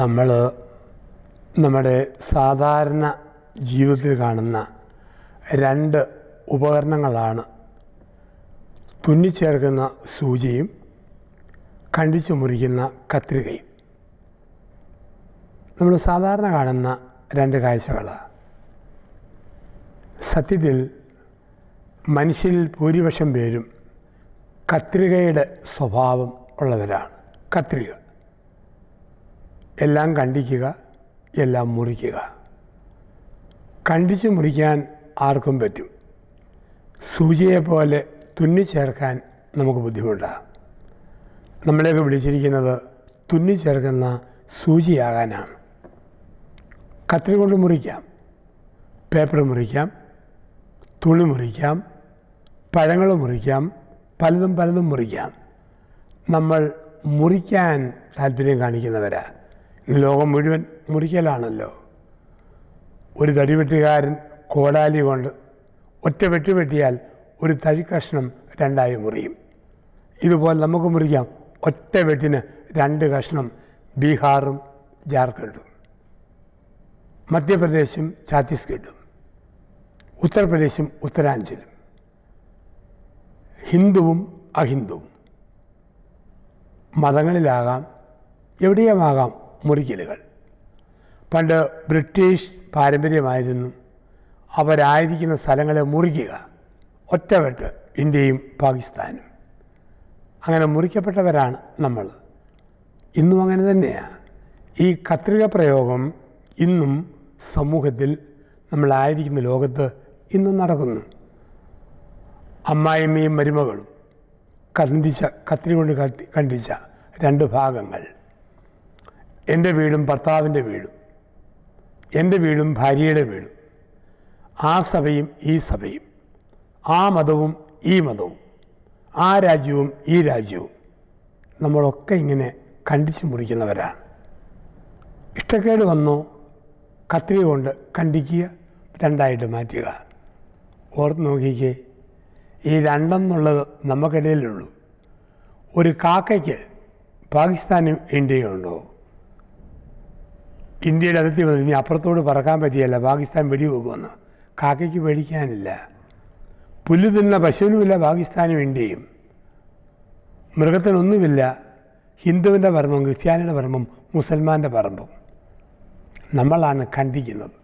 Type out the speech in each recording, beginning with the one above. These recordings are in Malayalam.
നമ്മൾ നമ്മുടെ സാധാരണ ജീവിതത്തിൽ കാണുന്ന രണ്ട് ഉപകരണങ്ങളാണ് തുന്നിച്ചേർക്കുന്ന സൂചിയും കണ്ടിച്ചു മുറിക്കുന്ന കത്രികയും നമ്മൾ സാധാരണ കാണുന്ന രണ്ട് കാഴ്ചകളാണ് സത്യത്തിൽ മനുഷ്യരിൽ ഭൂരിപക്ഷം പേരും കത്രികയുടെ സ്വഭാവം ഉള്ളവരാണ് കത്രിക എല്ലാം കണ്ടിക്കുക എല്ലാം മുറിക്കുക കണ്ടിച്ച് മുറിക്കാൻ ആർക്കും പറ്റും സൂചിയെപ്പോലെ തുന്നിച്ചേർക്കാൻ നമുക്ക് ബുദ്ധിമുട്ടാണ് നമ്മളെയൊക്കെ വിളിച്ചിരിക്കുന്നത് തുന്നിച്ചേർക്കുന്ന സൂചിയാകാനാണ് കത്തിരി കൊണ്ട് മുറിക്കാം പേപ്പർ മുറിക്കാം തുണി മുറിക്കാം പഴങ്ങൾ മുറിക്കാം പലതും പലതും മുറിക്കാം നമ്മൾ മുറിക്കാൻ താല്പര്യം കാണിക്കുന്നവരാണ് ലോകം മുഴുവൻ മുറിക്കലാണല്ലോ ഒരു തടിവെട്ടുകാരൻ കോടാലി കൊണ്ട് ഒറ്റ വെട്ടി വെട്ടിയാൽ ഒരു തടി കഷ്ണം രണ്ടായി മുറിയും ഇതുപോലെ നമുക്ക് മുറിക്കാം ഒറ്റ വെട്ടിന് രണ്ട് കഷ്ണം ബീഹാറും ജാർഖണ്ഡും മധ്യപ്രദേശും ഛത്തീസ്ഗഡും ഉത്തർപ്രദേശും ഉത്തരാഞ്ചലും ഹിന്ദുവും അഹിന്ദുവും മതങ്ങളിലാകാം എവിടെയുമാകാം മുറിക്കലുകൾ പണ്ട് ബ്രിട്ടീഷ് പാരമ്പര്യമായിരുന്നു അവരായിരിക്കുന്ന സ്ഥലങ്ങളെ മുറിക്കുക ഒറ്റവെട്ട് ഇന്ത്യയും പാകിസ്ഥാനും അങ്ങനെ മുറിക്കപ്പെട്ടവരാണ് നമ്മൾ ഇന്നും അങ്ങനെ തന്നെയാണ് ഈ കത്രിക പ്രയോഗം ഇന്നും സമൂഹത്തിൽ നമ്മളായിരിക്കുന്ന ലോകത്ത് ഇന്നും നടക്കുന്നു അമ്മായിമ്മയും മരുമകളും കണ്ടിച്ച കത്രി കൊണ്ട് കത്തി കണ്ടിച്ച രണ്ട് ഭാഗങ്ങൾ എൻ്റെ വീടും ഭർത്താവിൻ്റെ വീടും എൻ്റെ വീടും ഭാര്യയുടെ വീടും ആ സഭയും ഈ സഭയും ആ മതവും ഈ മതവും ആ രാജ്യവും ഈ രാജ്യവും നമ്മളൊക്കെ ഇങ്ങനെ കണ്ടിച്ചു മുറിക്കുന്നവരാണ് ഇഷ്ടക്കേട് വന്നോ കത്രിക കൊണ്ട് കണ്ടിക്കുക രണ്ടായിട്ട് മാറ്റുക ഓർത്ത് നോക്കിക്കേ ഈ രണ്ടെന്നുള്ളത് നമുക്കിടയിലുള്ളൂ ഒരു കാക്കയ്ക്ക് പാകിസ്ഥാനും ഇന്ത്യയും ഉണ്ടോ ഇന്ത്യയുടെ അതിർത്തി വന്നു ഇനി അപ്പുറത്തോട് പറക്കാൻ പറ്റിയല്ല പാകിസ്ഥാൻ വെടിവെക്കുമെന്ന് കാക്കയ്ക്ക് പേടിക്കാനില്ല പുല്ല് തിന്ന പശുവിനുമില്ല പാകിസ്ഥാനും ഇന്ത്യയും മൃഗത്തിനൊന്നുമില്ല ഹിന്ദുവിൻ്റെ പറമ്പും ക്രിസ്ത്യാനിയുടെ പറമ്പും മുസൽമാൻ്റെ പറമ്പും നമ്മളാണ് ഖണ്ഡിക്കുന്നത്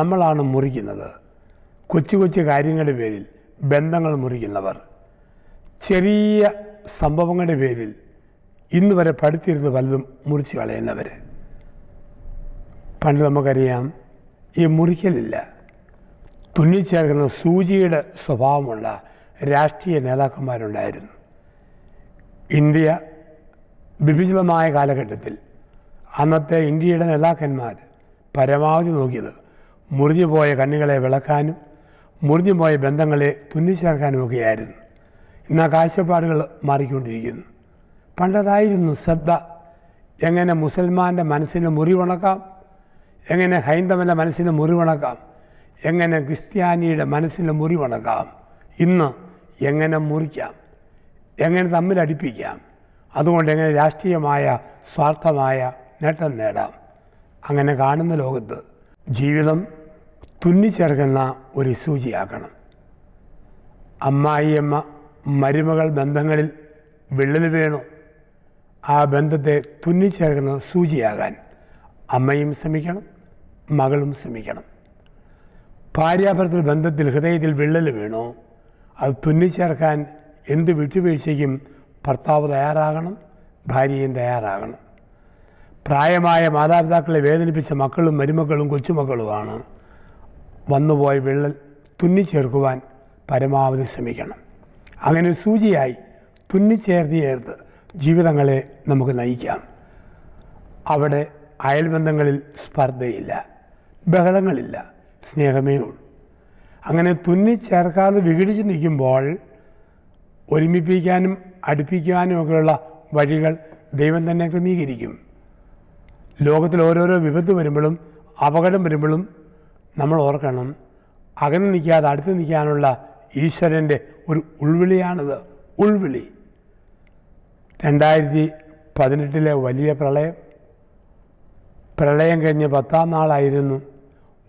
നമ്മളാണ് മുറിക്കുന്നത് കൊച്ചു കൊച്ചു കാര്യങ്ങളുടെ പേരിൽ ബന്ധങ്ങൾ മുറിക്കുന്നവർ ചെറിയ സംഭവങ്ങളുടെ പേരിൽ ഇന്ന് വരെ പഠിത്തിരുന്ന് പലതും മുറിച്ച് കളയുന്നവർ പണ്ട് നമുക്കറിയാം ഈ മുറിക്കലില്ല തുന്നിച്ചേർക്കുന്ന സൂചിയുടെ സ്വഭാവമുള്ള രാഷ്ട്രീയ നേതാക്കന്മാരുണ്ടായിരുന്നു ഇന്ത്യ വിഭജിതമായ കാലഘട്ടത്തിൽ അന്നത്തെ ഇന്ത്യയുടെ നേതാക്കന്മാർ പരമാവധി നോക്കിയത് മുറിഞ്ഞു പോയ കണ്ണുകളെ വിളക്കാനും മുറിഞ്ഞു പോയ ബന്ധങ്ങളെ തുന്നിച്ചേർക്കാനുമൊക്കെയായിരുന്നു ഇന്ന് ആ കാഴ്ചപ്പാടുകൾ മാറിക്കൊണ്ടിരിക്കുന്നു പണ്ടതായിരുന്നു ശ്രദ്ധ എങ്ങനെ മുസൽമാൻ്റെ മനസ്സിന് മുറിവുണക്കാം എങ്ങനെ ഹൈന്ദവൻ്റെ മനസ്സിന് മുറിവണക്കാം എങ്ങനെ ക്രിസ്ത്യാനിയുടെ മനസ്സിന് മുറിവണക്കാം ഇന്ന് എങ്ങനെ മുറിക്കാം എങ്ങനെ തമ്മിൽ അടിപ്പിക്കാം അതുകൊണ്ട് എങ്ങനെ രാഷ്ട്രീയമായ സ്വാർത്ഥമായ നേട്ടം നേടാം അങ്ങനെ കാണുന്ന ലോകത്ത് ജീവിതം തുന്നിച്ചേർക്കുന്ന ഒരു സൂചിയാക്കണം അമ്മായിയമ്മ മരുമകൾ ബന്ധങ്ങളിൽ വിള്ളൽ വീണു ആ ബന്ധത്തെ തുന്നിച്ചേർക്കുന്ന സൂചിയാകാൻ അമ്മയും ശ്രമിക്കണം മകളും ശ്രമിക്കണം ഭാര്യാഭർത്തൃ ബന്ധത്തിൽ ഹൃദയത്തിൽ വിള്ളൽ വീണോ അത് തുന്നിച്ചേർക്കാൻ എന്ത് വിട്ടുവീഴ്ചയ്ക്കും ഭർത്താവ് തയ്യാറാകണം ഭാര്യയും തയ്യാറാകണം പ്രായമായ മാതാപിതാക്കളെ വേദനിപ്പിച്ച മക്കളും മരുമക്കളും കൊച്ചുമക്കളുമാണ് വന്നുപോയ വിള്ളൽ തുന്നിച്ചേർക്കുവാൻ പരമാവധി ശ്രമിക്കണം അങ്ങനെ സൂചിയായി തുന്നിച്ചേർത്തി ചേർത്ത് ജീവിതങ്ങളെ നമുക്ക് നയിക്കാം അവിടെ അയൽബന്ധങ്ങളിൽ സ്പർദ്ധയില്ല ബഹളങ്ങളില്ല സ്നേഹമേ ഉള്ളൂ അങ്ങനെ തുന്നിച്ചേർക്കാതെ വിഘടിച്ച് നിൽക്കുമ്പോൾ ഒരുമിപ്പിക്കാനും അടുപ്പിക്കാനും ഒക്കെയുള്ള വഴികൾ ദൈവം തന്നെ ക്രമീകരിക്കും ലോകത്തിൽ ഓരോരോ വിപത്ത് വരുമ്പോഴും അപകടം വരുമ്പോഴും നമ്മൾ ഓർക്കണം അകന്ന് നിൽക്കാതെ അടുത്ത് നിൽക്കാനുള്ള ഈശ്വരൻ്റെ ഒരു ഉൾവിളിയാണിത് ഉൾവിളി രണ്ടായിരത്തി പതിനെട്ടിലെ വലിയ പ്രളയം പ്രളയം കഴിഞ്ഞ് പത്താം നാളായിരുന്നു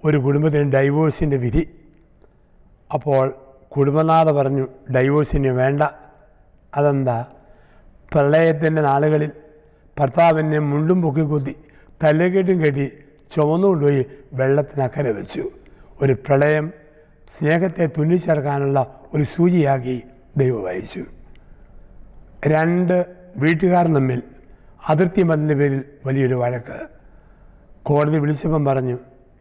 ഒരു കുടുംബത്തിന് ഡൈവോഴ്സിൻ്റെ വിധി അപ്പോൾ കുടുംബനാഥ പറഞ്ഞു ഡൈവോഴ്സിന് വേണ്ട അതെന്താ പ്രളയത്തിൻ്റെ നാളുകളിൽ ഭർത്താവിനെ മുണ്ടും പൊക്കി തല്ലുകെട്ടും കെട്ടി ചുമന്നുകൊണ്ടുപോയി വെള്ളത്തിനക്കരെ വെച്ചു ഒരു പ്രളയം സ്നേഹത്തെ തുന്നിച്ചേർക്കാനുള്ള ഒരു സൂചിയാക്കി ദൈവം വായിച്ചു രണ്ട് വീട്ടുകാർ തമ്മിൽ അതിർത്തി മതിൻ്റെ പേരിൽ വലിയൊരു വഴക്ക് കോടതി വിളിച്ചപ്പം പറഞ്ഞു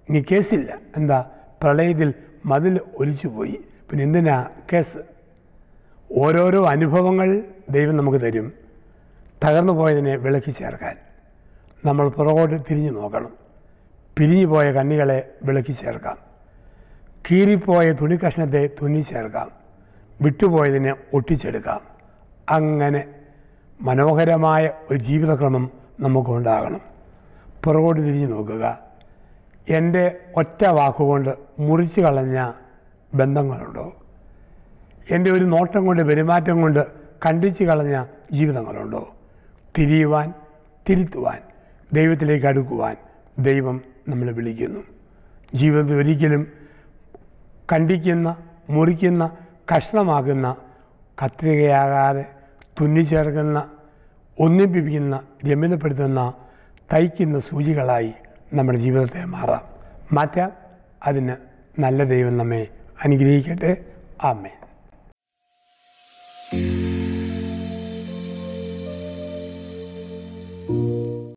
ഇനി കേസില്ല എന്താ പ്രളയത്തിൽ മതിൽ ഒലിച്ചു പോയി പിന്നെ എന്തിനാ കേസ് ഓരോരോ അനുഭവങ്ങൾ ദൈവം നമുക്ക് തരും തകർന്നു പോയതിനെ വിളക്കി ചേർക്കാൻ നമ്മൾ പുറകോട്ട് തിരിഞ്ഞു നോക്കണം പിരിഞ്ഞു പോയ കണ്ണികളെ വിളക്കി ചേർക്കാം കീറിപ്പോയ കഷ്ണത്തെ തുന്നി ചേർക്കാം വിട്ടുപോയതിനെ ഒട്ടിച്ചെടുക്കാം അങ്ങനെ മനോഹരമായ ഒരു ജീവിതക്രമം നമുക്കുണ്ടാകണം പുറകോട്ട് തിരിഞ്ഞു നോക്കുക എൻ്റെ ഒറ്റ വാക്കുകൊണ്ട് മുറിച്ചു കളഞ്ഞ ബന്ധങ്ങളുണ്ടോ എൻ്റെ ഒരു നോട്ടം കൊണ്ട് പെരുമാറ്റം കൊണ്ട് കണ്ടിച്ചു കളഞ്ഞ ജീവിതങ്ങളുണ്ടോ തിരിയുവാൻ തിരുത്തുവാൻ ദൈവത്തിലേക്ക് അടുക്കുവാൻ ദൈവം നമ്മളെ വിളിക്കുന്നു ജീവിതത്തിൽ ഒരിക്കലും കണ്ടിക്കുന്ന മുറിക്കുന്ന കഷ്ണമാകുന്ന കത്രികയാകാതെ തുന്നിച്ചേർക്കുന്ന ഒന്നിപ്പിക്കുന്ന രമിതപ്പെടുത്തുന്ന തയ്ക്കുന്ന സൂചികളായി നമ്മുടെ ജീവിതത്തെ മാറാം മാറ്റാം അതിന് നല്ല ദൈവം നമ്മെ അനുഗ്രഹിക്കട്ടെ ആമേ